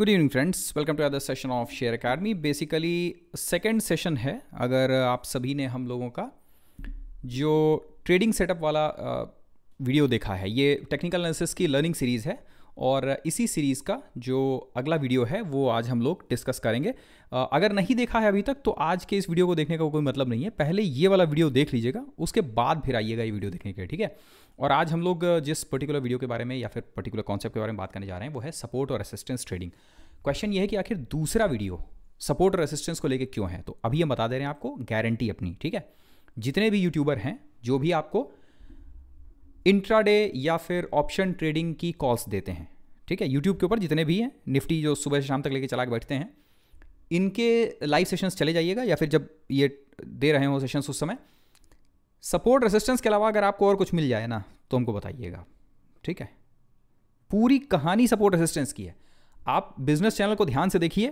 Good evening friends welcome to other session of share academy basically second session है अगर आप सभी ने हम लोगों का जो ट्रेडिंग सेटअप वाला वीडियो देखा है ये टेक्निकल एनालिसिस की लर्निंग सीरीज़ है और इसी सीरीज़ का जो अगला वीडियो है वो आज हम लोग डिस्कस करेंगे अगर नहीं देखा है अभी तक तो आज के इस वीडियो को देखने का कोई मतलब नहीं है पहले ये वाला वीडियो देख लीजिएगा उसके बाद फिर आइएगा ये वीडियो देखने के ठीक है और आज हम लोग जिस पर्टिकुलर वीडियो के बारे में या फिर पर्टिकुलर कॉन्सेप्ट के बारे में बात करने जा रहे हैं वो है सपोर्ट और असिस्टेंस ट्रेडिंग क्वेश्चन ये है कि आखिर दूसरा वीडियो सपोर्ट और असिस्टेंस को लेकर क्यों है तो अभी हम बता दे रहे हैं आपको गारंटी अपनी ठीक है जितने भी यूट्यूबर हैं जो भी आपको इंट्राडे या फिर ऑप्शन ट्रेडिंग की कॉल्स देते हैं ठीक है यूट्यूब के ऊपर जितने भी हैं निफ्टी जो सुबह से शाम तक लेके चला के बैठते हैं इनके लाइव सेशंस चले जाइएगा या फिर जब ये दे रहे हो सेशंस उस समय सपोर्ट रेसिस्टेंस के अलावा अगर आपको और कुछ मिल जाए ना तो हमको बताइएगा ठीक है पूरी कहानी सपोर्ट रेसिस्टेंस की है आप बिजनेस चैनल को ध्यान से देखिए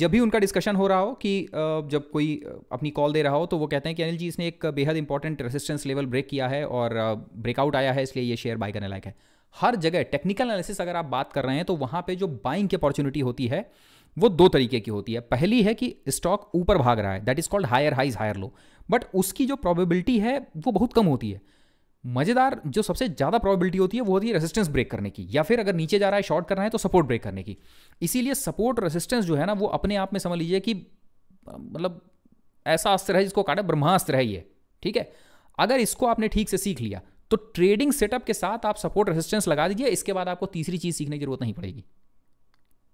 जब भी उनका डिस्कशन हो रहा हो कि जब कोई अपनी कॉल दे रहा हो तो वो कहते हैं कि अनिल जी इसने एक बेहद इंपॉर्टेंट रेसिस्टेंस लेवल ब्रेक किया है और ब्रेकआउट आया है इसलिए ये शेयर बाय करने लायक है हर जगह टेक्निकल एनालिसिस अगर आप बात कर रहे हैं तो वहाँ पे जो बाइंग की अपॉर्चुनिटी होती है वो दो तरीके की होती है पहली है कि स्टॉक ऊपर भाग रहा है that is called higher highs higher low but उसकी जो प्रोबेबिलिटी है वो बहुत कम होती है मजेदार जो सबसे ज़्यादा प्रोबेबिलिटी होती है वो होती है रेसिस्टेंस ब्रेक करने की या फिर अगर नीचे जा रहा है शॉर्ट करना है तो सपोर्ट ब्रेक करने की इसीलिए सपोर्ट रेसिस्टेंस जो है ना वो अपने आप में समझ लीजिए कि मतलब ऐसा अस्त्र है जिसको काटे ब्रह्मास्त्र है ये ठीक है अगर इसको आपने ठीक से सीख लिया तो ट्रेडिंग सेटअप के साथ आप सपोर्ट रेसिस्टेंस लगा दीजिए इसके बाद आपको तीसरी चीज़ सीखने की जरूरत नहीं पड़ेगी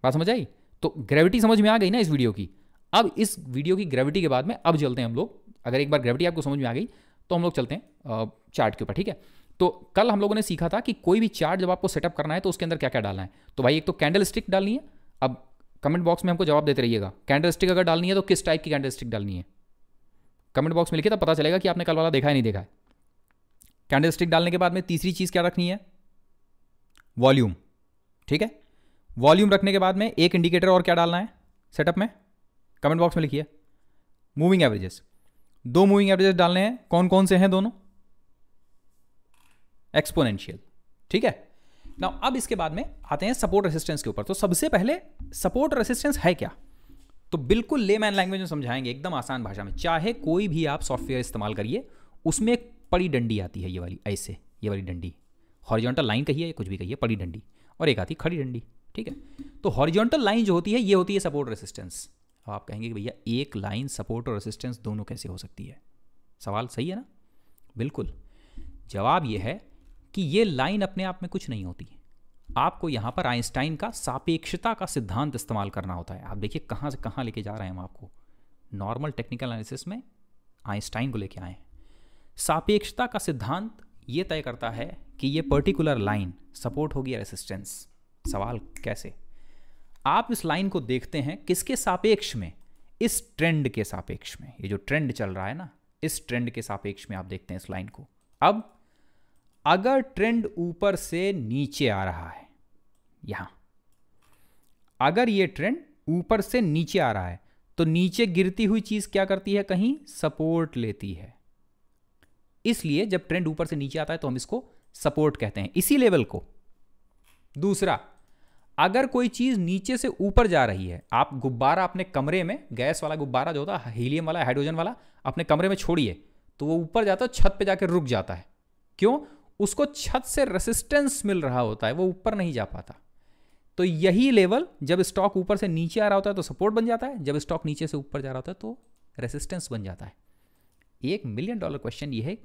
बात समझ आई तो ग्रेविटी समझ में आ गई ना इस वीडियो की अब इस वीडियो की ग्रेविटी के बाद में अब चलते हैं हम लोग अगर एक बार ग्रेविटी आपको समझ में आ गई तो हम लोग चलते हैं चार्ट के ऊपर ठीक है तो कल हम लोगों ने सीखा था कि कोई भी चार्ट जब आपको सेटअप करना है तो उसके अंदर क्या क्या डालना है तो भाई एक तो कैंडल स्टिक डालनी है अब कमेंट बॉक्स में हमको जवाब देते रहिएगा कैंडल स्टिक अगर डालनी है तो किस टाइप की कैंडल स्टिक डालनी है कमेंट बॉक्स में लिखिए तो पता चलेगा कि आपने कल वाला देखा है नहीं देखा है कैंडल स्टिक डालने के बाद में तीसरी चीज़ क्या रखनी है वॉल्यूम ठीक है वॉल्यूम रखने के बाद में एक इंडिकेटर और क्या डालना है सेटअप में कमेंट बॉक्स में लिखिए मूविंग एवरेजेस दो मूविंग एवरेजेस डालने हैं कौन कौन से हैं दोनों एक्सपोनेंशियल ठीक है ना अब इसके बाद में आते हैं सपोर्ट रेसिस्टेंस के ऊपर तो सबसे पहले सपोर्ट रेसिस्टेंस है क्या तो बिल्कुल ले मैन लैंग्वेज में समझाएंगे एकदम आसान भाषा में चाहे कोई भी आप सॉफ्टवेयर इस्तेमाल करिए उसमें एक पड़ी डंडी आती है ये वाली ऐसे ये वाली डंडी हॉरिजॉन्टल लाइन कहिए या कुछ भी कहिए पड़ी डंडी और एक आती खड़ी डंडी ठीक है तो हॉरिजॉन्टल लाइन जो होती है ये होती है सपोर्ट रेसिस्टेंस अब आप कहेंगे कि भैया एक लाइन सपोर्ट और असिस्टेंस दोनों कैसे हो सकती है सवाल सही है ना बिल्कुल जवाब यह है कि ये लाइन अपने आप में कुछ नहीं होती आपको यहाँ पर आइंस्टाइन का सापेक्षता का सिद्धांत इस्तेमाल करना होता है आप देखिए कहाँ से कहाँ लेके जा रहे हैं हम आपको नॉर्मल टेक्निकल एनालिसिस में आइंस्टाइन को लेके आए हैं सापेक्षता का सिद्धांत ये तय करता है कि ये पर्टिकुलर लाइन सपोर्ट होगी या रेसिस्टेंस सवाल कैसे आप इस लाइन को देखते हैं किसके सापेक्ष में इस ट्रेंड के सापेक्ष में ये जो ट्रेंड चल रहा है ना इस ट्रेंड के सापेक्ष में आप देखते हैं इस लाइन को अब अगर ट्रेंड ऊपर से नीचे आ रहा है यहां अगर ये ट्रेंड ऊपर से नीचे आ रहा है तो नीचे गिरती हुई चीज क्या करती है कहीं सपोर्ट लेती है इसलिए जब ट्रेंड ऊपर से नीचे आता है तो हम इसको सपोर्ट कहते हैं इसी लेवल को दूसरा अगर कोई चीज़ नीचे से ऊपर जा रही है आप गुब्बारा अपने कमरे में गैस वाला गुब्बारा जो होता है हीलियम वाला हाइड्रोजन वाला अपने कमरे में छोड़िए तो वो ऊपर जाता है छत पे जाकर रुक जाता है क्यों उसको छत से रेसिस्टेंस मिल रहा होता है वो ऊपर नहीं जा पाता तो यही लेवल जब स्टॉक ऊपर से नीचे आ रहा होता है तो सपोर्ट बन जाता है जब स्टॉक नीचे से ऊपर जा रहा होता है तो रेसिस्टेंस बन जाता है एक मिलियन डॉलर क्वेश्चन ये है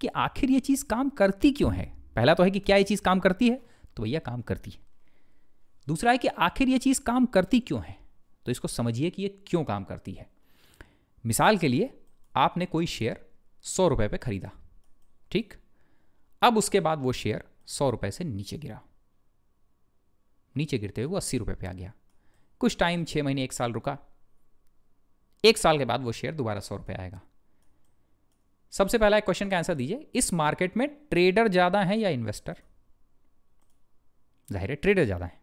कि आखिर ये चीज़ काम करती क्यों है पहला तो है कि क्या ये चीज़ काम करती है तो भैया काम करती है दूसरा है कि आखिर ये चीज़ काम करती क्यों है तो इसको समझिए कि ये क्यों काम करती है मिसाल के लिए आपने कोई शेयर सौ रुपये पर ख़रीदा ठीक अब उसके बाद वो शेयर सौ रुपये से नीचे गिरा नीचे गिरते हुए वो अस्सी रुपये पे आ गया कुछ टाइम छः महीने एक साल रुका एक साल के बाद वो शेयर दोबारा सौ रुपये आएगा सबसे पहला एक क्वेश्चन का आंसर दीजिए इस मार्केट में ट्रेडर ज़्यादा है या इन्वेस्टर जाहिर है ट्रेडर ज़्यादा है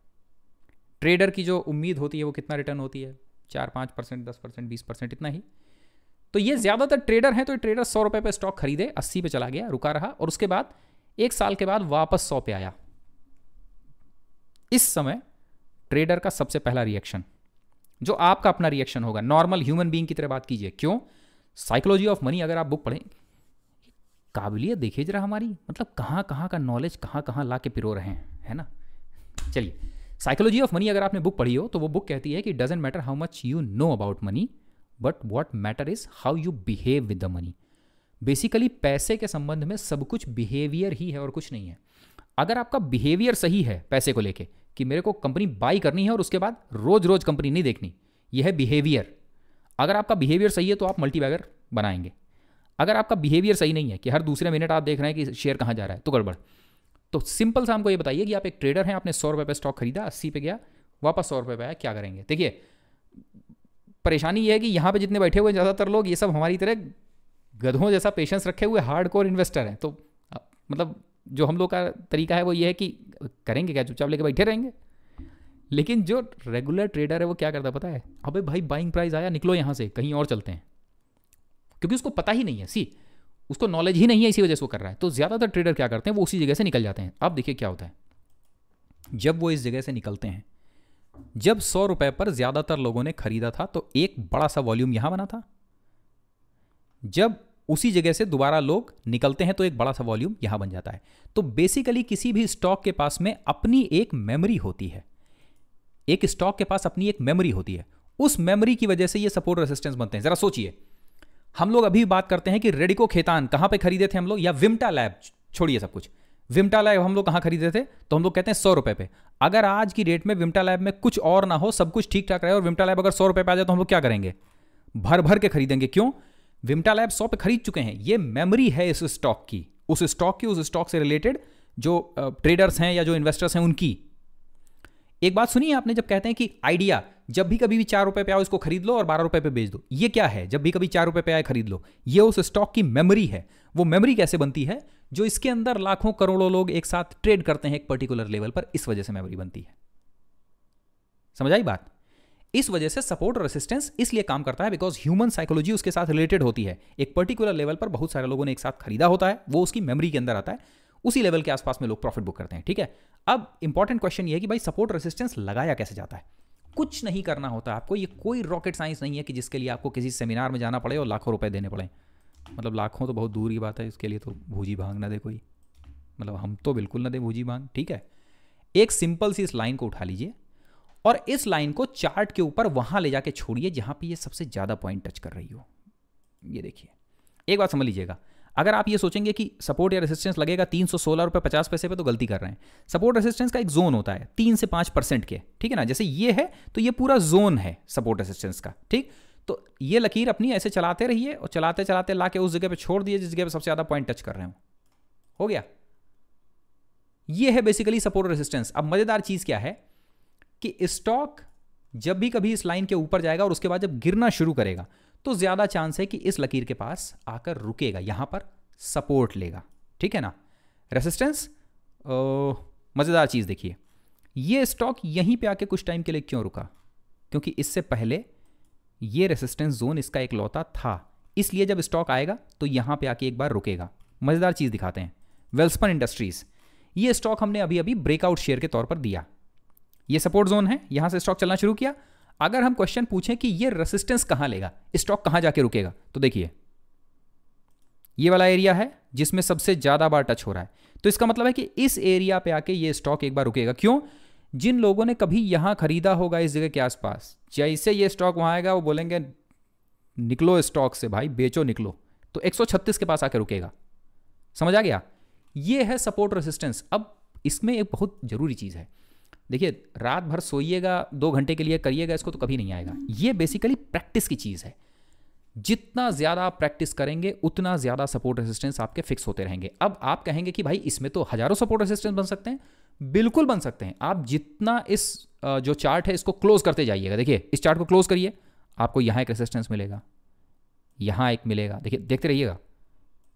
ट्रेडर की जो उम्मीद होती है वो कितना रिटर्न होती है चार पाँच परसेंट दस परसेंट बीस परसेंट इतना ही तो ये ज़्यादातर ट्रेडर हैं तो ट्रेडर सौ रुपये पर स्टॉक खरीदे अस्सी पे चला गया रुका रहा और उसके बाद एक साल के बाद वापस सौ पे आया इस समय ट्रेडर का सबसे पहला रिएक्शन जो आपका अपना रिएक्शन होगा नॉर्मल ह्यूमन बींग की तरह बात कीजिए क्यों साइकोलॉजी ऑफ मनी अगर आप बुक पढ़ें काबिलियत देखिए जरा हमारी मतलब कहाँ कहाँ का नॉलेज कहाँ कहाँ ला के पिरो रहे हैं है ना चलिए साइकोलॉजी ऑफ मनी अगर आपने बुक पढ़ी हो तो वो बुक कहती है कि doesn't matter how much you know about money but what matter is how you behave with the money basically पैसे के संबंध में सब कुछ बिहेवियर ही है और कुछ नहीं है अगर आपका बिहेवियर सही है पैसे को लेके कि मेरे को कंपनी बाई करनी है और उसके बाद रोज रोज कंपनी नहीं देखनी यह है बिहेवियर अगर आपका बिहेवियर सही है तो आप मल्टी बनाएंगे अगर आपका बिहेवियर सही नहीं है कि हर दूसरे मिनट आप देख रहे हैं कि शेयर कहाँ जा रहा है तो गड़बड़ तो सिंपल सा हमको ये बताइए कि आप एक ट्रेडर हैं आपने सौ रुपये पर स्टॉक खरीदा अस्सी पे गया वापस सौ रुपये पर आया क्या करेंगे देखिए परेशानी ये है कि यहाँ पे जितने बैठे हुए ज़्यादातर लोग ये सब हमारी तरह गधों जैसा पेशेंस रखे हुए हार्ड कोर इन्वेस्टर हैं तो मतलब जो हम लोग का तरीका है वो ये है कि करेंगे क्या चुपचाप लेके बैठे रहेंगे लेकिन जो रेगुलर ट्रेडर है वो क्या करता पता है अबे भाई बाइंग प्राइस आया निकलो यहाँ से कहीं और चलते हैं क्योंकि उसको पता ही नहीं है सी उसको नॉलेज ही नहीं है इसी वजह से वो कर रहा है तो ज़्यादातर ट्रेडर क्या करते हैं वो उसी जगह से निकल जाते हैं अब देखिए क्या होता है जब वो इस जगह से निकलते हैं जब सौ रुपये पर ज़्यादातर लोगों ने खरीदा था तो एक बड़ा सा वॉल्यूम यहाँ बना था जब उसी जगह से दोबारा लोग निकलते हैं तो एक बड़ा सा वॉल्यूम यहाँ बन जाता है तो बेसिकली किसी भी स्टॉक के पास में अपनी एक मेमोरी होती है एक स्टॉक के पास अपनी एक मेमोरी होती है उस मेमोरी की वजह से ये सपोर्ट रेसिस्टेंस बनते हैं ज़रा सोचिए हम लोग अभी बात करते हैं कि रेडिको खेतान कहां पे खरीदे थे हम लोग या विमटा लैब छोड़िए सब कुछ विमटा लैब हम लोग कहां खरीदे थे तो हम लोग कहते हैं सौ रुपए पे अगर आज की डेट में विमटा लैब में कुछ और ना हो सब कुछ ठीक ठाक रहे और विमटा लैब अगर सौ रुपए पे आ जाए तो हम लोग क्या करेंगे भर भर के खरीदेंगे क्यों विमटा लैब सौ पे खरीद चुके हैं ये मेमोरी है इस स्टॉक की उस स्टॉक की उस स्टॉक से रिलेटेड जो ट्रेडर्स हैं या जो इन्वेस्टर्स हैं उनकी एक बात सुनिए आपने जब कहते हैं कि आइडिया जब भी कभी भी चार रुपए पे आओ इसको खरीद लो और बारह रुपए पे बेच दो ये क्या है जब भी कभी चार रुपए पे आए खरीद लो ये उस स्टॉक की मेमोरी है वो मेमोरी कैसे बनती है जो इसके अंदर लाखों करोड़ों लोग एक साथ ट्रेड करते हैं एक पर्टिकुलर लेवल पर इस वजह से मेमोरी बनती है समझ आई बात इस वजह से सपोर्ट और रेसिस्टेंस इसलिए काम करता है बिकॉज ह्यूमन साइकोलॉजी उसके साथ रिलेटेड होती है एक पर्टिकुलर लेवल पर बहुत सारे लोगों ने एक साथ खरीदा होता है वो उसकी मेमोरी के अंदर आता है उसी लेवल के आसपास में लोग प्रॉफिट बुक करते हैं ठीक है अब इंपॉर्टेंट क्वेश्चन ये है कि भाई सपोर्ट रेसिस्टेंस लगाया कैसे जाता है कुछ नहीं करना होता आपको ये कोई रॉकेट साइंस नहीं है कि जिसके लिए आपको किसी सेमिनार में जाना पड़े और लाखों रुपए देने पड़े मतलब लाखों तो बहुत दूर की बात है इसके लिए तो भूजी भांग ना दे कोई मतलब हम तो बिल्कुल ना दे भूजी भांग ठीक है एक सिंपल सी इस लाइन को उठा लीजिए और इस लाइन को चार्ट के ऊपर वहां ले जाके छोड़िए जहां पे ये सबसे ज्यादा पॉइंट टच कर रही हो ये देखिए एक बात समझ लीजिएगा अगर आप ये सोचेंगे कि सपोर्ट या रेसिस्टेंस लगेगा तीन सौ सोलह रुपये पचास पैसे पे तो गलती कर रहे हैं सपोर्ट रेसिस्टेंस का एक जोन होता है तीन से पाँच परसेंट के ठीक है ना जैसे ये है तो ये पूरा जोन है सपोर्ट रेसिस्टेंस का ठीक तो ये लकीर अपनी ऐसे चलाते रहिए और चलाते चलाते ला के उस जगह पे छोड़ दिए जिस जगह पे सबसे ज़्यादा पॉइंट टच कर रहे हो हो गया ये है बेसिकली सपोर्ट रेसिस्टेंस अब मज़ेदार चीज़ क्या है कि स्टॉक जब भी कभी इस लाइन के ऊपर जाएगा और उसके बाद जब गिरना शुरू करेगा तो ज़्यादा चांस है कि इस लकीर के पास आकर रुकेगा यहां पर सपोर्ट लेगा ठीक है ना रेसिस्टेंस मज़ेदार चीज़ देखिए ये स्टॉक यहीं पे आके कुछ टाइम के लिए क्यों रुका क्योंकि इससे पहले ये रेसिस्टेंस जोन इसका एक लौता था इसलिए जब स्टॉक आएगा तो यहां पे आके एक बार रुकेगा मज़ेदार चीज़ दिखाते हैं वेल्सपन इंडस्ट्रीज़ ये स्टॉक हमने अभी अभी ब्रेकआउट शेयर के तौर पर दिया ये सपोर्ट जोन है यहां से स्टॉक चलना शुरू किया अगर हम क्वेश्चन पूछें कि ये रेसिस्टेंस कहां लेगा स्टॉक कहां जाके रुकेगा तो देखिए ये वाला एरिया है जिसमें सबसे ज़्यादा बार टच हो रहा है तो इसका मतलब है कि इस एरिया पे आके ये स्टॉक एक बार रुकेगा क्यों जिन लोगों ने कभी यहां खरीदा होगा इस जगह के आसपास जैसे ये स्टॉक वहां आएगा वो बोलेंगे निकलो स्टॉक से भाई बेचो निकलो तो 136 के पास आके रुकेगा समझ आ गया ये है सपोर्ट रेसिस्टेंस अब इसमें एक बहुत ज़रूरी चीज़ है देखिए रात भर सोइएगा दो घंटे के लिए करिएगा इसको तो कभी नहीं आएगा ये बेसिकली प्रैक्टिस की चीज़ है जितना ज़्यादा आप प्रैक्टिस करेंगे उतना ज़्यादा सपोर्ट रेसिस्टेंस आपके फिक्स होते रहेंगे अब आप कहेंगे कि भाई इसमें तो हज़ारों सपोर्ट रेसिस्टेंस बन सकते हैं बिल्कुल बन सकते हैं आप जितना इस जो चार्ट है इसको क्लोज करते जाइएगा देखिए इस चार्ट को क्लोज करिए आपको यहाँ एक रेसिस्टेंस मिलेगा यहाँ एक मिलेगा देखिए देखते रहिएगा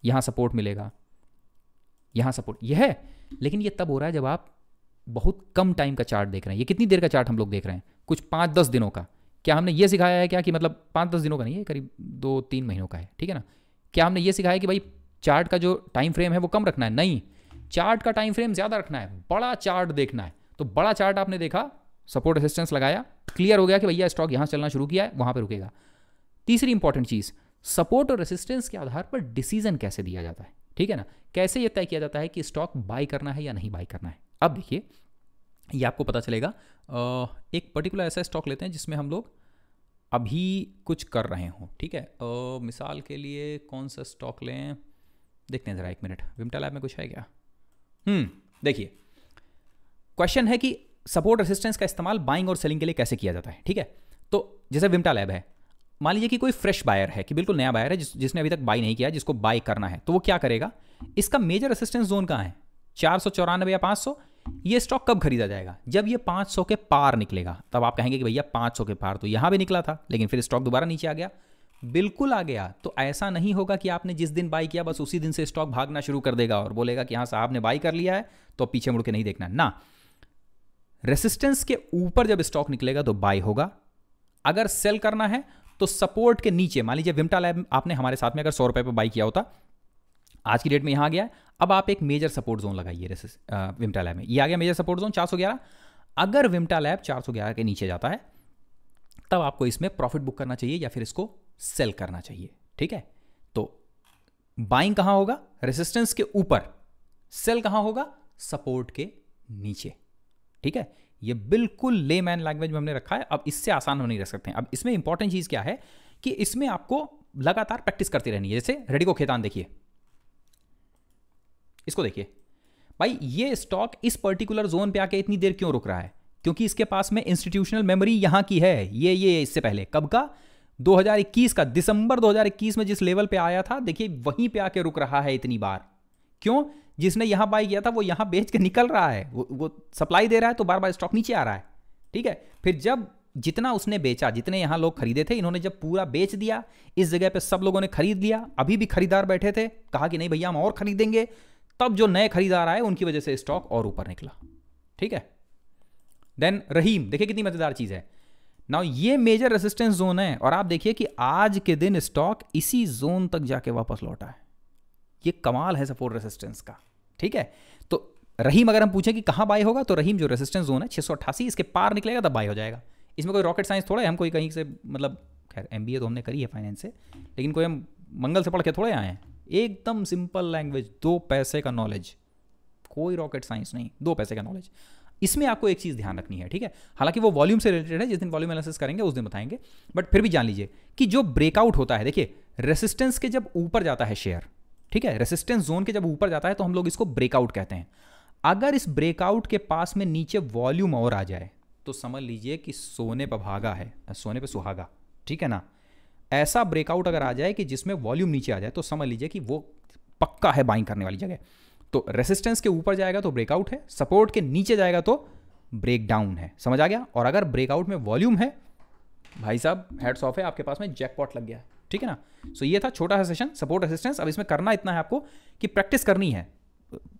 यहाँ सपोर्ट मिलेगा यहाँ सपोर्ट यह है लेकिन ये तब हो रहा है जब आप बहुत कम टाइम का चार्ट देख रहे हैं ये कितनी देर का चार्ट हम लोग देख रहे हैं कुछ पाँच दस दिनों का क्या हमने ये सिखाया है क्या कि मतलब पाँच दस दिनों का नहीं है करीब दो तीन महीनों का है ठीक है ना क्या हमने ये सिखाया कि भाई चार्ट का जो टाइम फ्रेम है वो कम रखना है नहीं चार्ट का टाइम फ्रेम ज़्यादा रखना है बड़ा चार्ट देखना है तो बड़ा चार्ट आपने देखा सपोर्ट असिस्टेंस लगाया क्लियर हो गया कि भैया स्टॉक यहाँ चलना शुरू किया है वहाँ पर रुकेगा तीसरी इंपॉर्टेंट चीज़ सपोर्ट और रेसिस्टेंस के आधार पर डिसीजन कैसे दिया जाता है ठीक है ना कैसे यह तय किया जाता है कि स्टॉक बाय करना है या नहीं बाय करना है अब देखिए ये आपको पता चलेगा एक पर्टिकुलर ऐसा स्टॉक लेते हैं जिसमें हम लोग अभी कुछ कर रहे हों ठीक है मिसाल के लिए कौन सा स्टॉक लें देखते हैं ज़रा एक मिनट विमटा लैब में कुछ है क्या हम्म, देखिए क्वेश्चन है कि सपोर्ट रेसिस्टेंस का इस्तेमाल बाइंग और सेलिंग के लिए कैसे किया जाता है ठीक है तो जैसे विमटा लैब है मान लीजिए कि कोई फ्रेश बायर है कि बिल्कुल नया बायर है जिस, जिसने अभी तक बाई नहीं किया जिसको बाई करना है तो वो क्या करेगा इसका मेजर असिस्टेंस जोन कहाँ है चार सौ या पाँच सौ ये स्टॉक कब खरीदा जाएगा जब ये 500 के पार निकलेगा तब आप कहेंगे कि भैया 500 के पार तो यहां भी निकला था लेकिन फिर स्टॉक दोबारा नीचे आ गया बिल्कुल आ गया तो ऐसा नहीं होगा कि आपने जिस दिन बाई किया बस उसी दिन से स्टॉक भागना शुरू कर देगा और बोलेगा कि हाँ साहब ने बाई कर लिया है तो पीछे मुड़ के नहीं देखना ना रेसिस्टेंस के ऊपर जब स्टॉक निकलेगा तो बाई होगा अगर सेल करना है तो सपोर्ट के नीचे मान लीजिए विमटा लैब आपने हमारे साथ में अगर सौ रुपए पर बाई किया होता आज की डेट में यहाँ आ गया अब आप एक मेजर सपोर्ट जोन लगाइए विमटा लैब में ये आ गया मेजर सपोर्ट जोन चार अगर विमटा लैब चार के नीचे जाता है तब आपको इसमें प्रॉफिट बुक करना चाहिए या फिर इसको सेल करना चाहिए ठीक है तो बाइंग कहां होगा रेसिस्टेंस के ऊपर सेल कहां होगा सपोर्ट के नीचे ठीक है ये बिल्कुल ले मैन लैंग्वेज में हमने रखा है अब इससे आसान हम नहीं रख सकते हैं अब इसमें इंपॉर्टेंट चीज़ क्या है कि इसमें आपको लगातार प्रैक्टिस करती रहनी है जैसे रेडिको खेतान देखिए इसको देखिए भाई ये स्टॉक इस पर्टिकुलर जोन पे आके इतनी देर क्यों रुक रहा है क्योंकि इसके पास में इंस्टीट्यूशनल मेमोरी यहां की है ये ये इससे पहले कब का 2021 का दिसंबर 2021 में जिस लेवल पे आया था देखिए वहीं पे आके रुक रहा है इतनी बार क्यों जिसने यहां बाय किया था वो यहां बेच के निकल रहा है वो वो सप्लाई दे रहा है तो बार बार स्टॉक नीचे आ रहा है ठीक है फिर जब जितना उसने बेचा जितने यहां लोग खरीदे थे इन्होंने जब पूरा बेच दिया इस जगह पे सब लोगों ने खरीद लिया अभी भी खरीदार बैठे थे कहा कि नहीं भैया हम और खरीदेंगे तब जो नए खरीदार आए उनकी वजह से स्टॉक और ऊपर निकला ठीक है देन रहीम देखिए कितनी मज़ेदार चीज़ है नाउ ये मेजर रेसिस्टेंस जोन है और आप देखिए कि आज के दिन स्टॉक इसी जोन तक जाके वापस लौटा है ये कमाल है सपोर्ट रेसिस्टेंस का ठीक है तो रहीम अगर हम पूछें कि कहां बाय होगा तो रहीम जो रेसिस्टेंस जोन है छह इसके पार निकलेगा तब बाय हो जाएगा इसमें कोई रॉकेट साइंस थोड़ा है हम कोई कहीं से मतलब खैर एम तो हमने करी है फाइनेंस से लेकिन कोई हम मंगल से पढ़ के थोड़े आए हैं एकदम सिंपल लैंग्वेज दो पैसे का नॉलेज कोई रॉकेट साइंस नहीं दो पैसे का नॉलेज इसमें आपको एक चीज़ ध्यान रखनी है ठीक है हालांकि वो वॉल्यूम से रिलेटेड है जिस दिन वॉल्यूम एनालिसिस करेंगे उस दिन बताएंगे बट फिर भी जान लीजिए कि जो ब्रेकआउट होता है देखिए रेसिस्टेंस के जब ऊपर जाता है शेयर ठीक है रेसिस्टेंस जोन के जब ऊपर जाता है तो हम लोग इसको ब्रेकआउट कहते हैं अगर इस ब्रेकआउट के पास में नीचे वॉल्यूम और आ जाए तो समझ लीजिए कि सोने पर भागा है सोने पर सुहागा ठीक है ना ऐसा ब्रेकआउट अगर आ जाए कि जिसमें वॉल्यूम नीचे आ जाए तो समझ लीजिए कि वो पक्का है बाइंग करने वाली जगह तो रेसिस्टेंस के ऊपर जाएगा तो ब्रेकआउट है सपोर्ट के नीचे जाएगा तो ब्रेकडाउन है समझ आ गया और अगर ब्रेकआउट में वॉल्यूम है भाई साहब हेड्स ऑफ है आपके पास में जैकपॉट लग गया है ठीक है ना सो so ये था छोटा सा सेशन सपोर्ट रेसिस्टेंस अब इसमें करना इतना है आपको कि प्रैक्टिस करनी है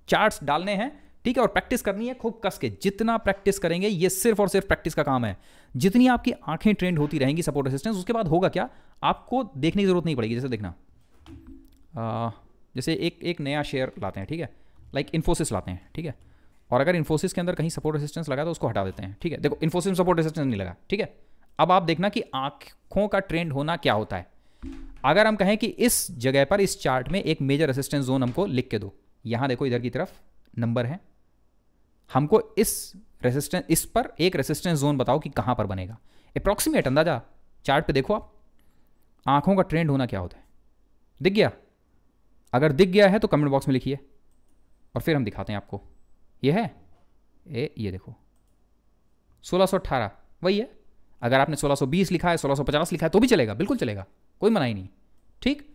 चार्ट्स डालने हैं ठीक है और प्रैक्टिस करनी है खूब कस के जितना प्रैक्टिस करेंगे ये सिर्फ और सिर्फ प्रैक्टिस का काम है जितनी आपकी आंखें ट्रेंड होती रहेंगी सपोर्ट असिस्टेंस उसके बाद होगा क्या आपको देखने की जरूरत नहीं पड़ेगी जैसे देखना आ, जैसे एक एक नया शेयर लाते हैं ठीक है लाइक इन्फोसिस लाते हैं ठीक है और अगर इन्फोसिस के अंदर कहीं सपोर्ट असिस्टेंस लगा तो उसको हटा देते हैं ठीक है देखो इन्फोसिस में सपोर्ट असिस्टेंस नहीं लगा ठीक है अब आप देखना कि आंखों का ट्रेंड होना क्या होता है अगर हम कहें कि इस जगह पर इस चार्ट में एक मेजर असिस्टेंस जोन हमको लिख के दो यहां देखो इधर की तरफ नंबर है हमको इस रेसिस्टेंस इस पर एक रेसिस्टेंस जोन बताओ कि कहां पर बनेगा अप्रॉक्सीमेट अंदाजा चार्ट पे देखो आप आंखों का ट्रेंड होना क्या होता है दिख गया अगर दिख गया है तो कमेंट बॉक्स में लिखिए और फिर हम दिखाते हैं आपको ये है ए ये देखो 1618 वही है अगर आपने 1620 लिखा है 1650 लिखा है तो भी चलेगा बिल्कुल चलेगा कोई मना ही नहीं ठीक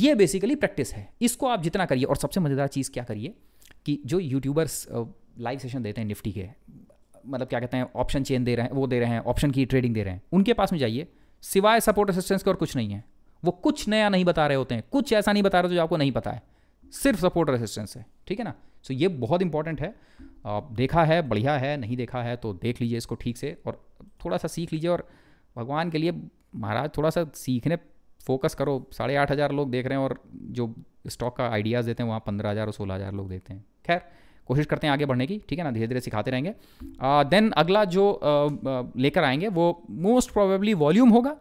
ये बेसिकली प्रैक्टिस है इसको आप जितना करिए और सबसे मज़ेदार चीज़ क्या करिए कि जो यूट्यूबर्स लाइव सेशन देते हैं निफ्टी के मतलब क्या कहते हैं ऑप्शन चेन दे रहे हैं वो दे रहे हैं ऑप्शन की ट्रेडिंग दे रहे हैं उनके पास में जाइए सिवाय सपोर्ट असिस्टेंस के और कुछ नहीं है वो कुछ नया नहीं बता रहे होते हैं कुछ ऐसा नहीं बता रहे जो आपको नहीं पता है सिर्फ सपोर्ट असिस्टेंस है ठीक है ना सो so, ये बहुत इंपॉर्टेंट है आप देखा है बढ़िया है नहीं देखा है तो देख लीजिए इसको ठीक से और थोड़ा सा सीख लीजिए और भगवान के लिए महाराज थोड़ा सा सीखने फोकस करो साढ़े आठ हज़ार लोग देख रहे हैं और जो स्टॉक का आइडियाज़ देते हैं वहाँ पंद्रह हज़ार और सोलह हज़ार लोग देते हैं खैर कोशिश करते हैं आगे बढ़ने की ठीक है ना धीरे धीरे सिखाते रहेंगे देन uh, अगला जो uh, लेकर आएंगे वो मोस्ट प्रोबेबली वॉल्यूम होगा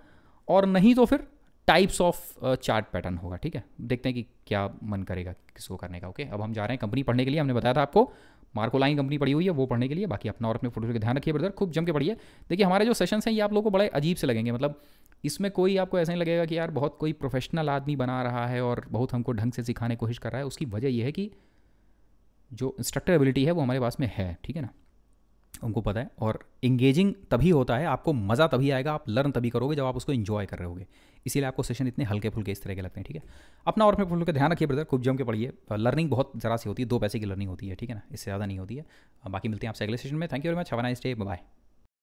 और नहीं तो फिर टाइप्स ऑफ चार्ट पैटर्न होगा ठीक है देखते हैं कि क्या मन करेगा किसको करने का ओके okay? अब हम जा रहे हैं कंपनी पढ़ने के लिए हमने बताया था आपको मार्को लाइन कंपनी पढ़ी हुई है वो पढ़ने के लिए बाकी अपना और अपने फोटो का ध्यान रखिए ब्रदर खूब जम के पढ़िए देखिए हमारे जो सेशन हैं ये आप लोगों को बड़े अजीब से लगेंगे मतलब इसमें कोई आपको ऐसा नहीं लगेगा कि यार बहुत कोई प्रोफेशनल आदमी बना रहा है और बहुत हमको ढंग से सिखाने की कोशिश कर रहा है उसकी वजह यह है कि जो इंस्ट्रक्टर एबिलिटी है वो हमारे पास में है ठीक है ना उनको पता है और इंगेजिंग तभी होता है आपको मज़ा तभी आएगा आप लर्न तभी करोगे जब आप उसको इन्जॉय कर रहे होगे इसीलिए आपको सेशन इतने हल्के फुल्के इस तरह के लगते हैं ठीक है अपना और अपने फुल के ध्यान रखिए ब्रदर खूब जम के पढ़िए लर्निंग बहुत ज़रा सी होती है दो पैसे की लर्निंग होती है ठीक है ना इससे ज़्यादा नहीं होती है बाकी मिलते हैं आपसे अगले सेशन में thank you very much have a nice day bye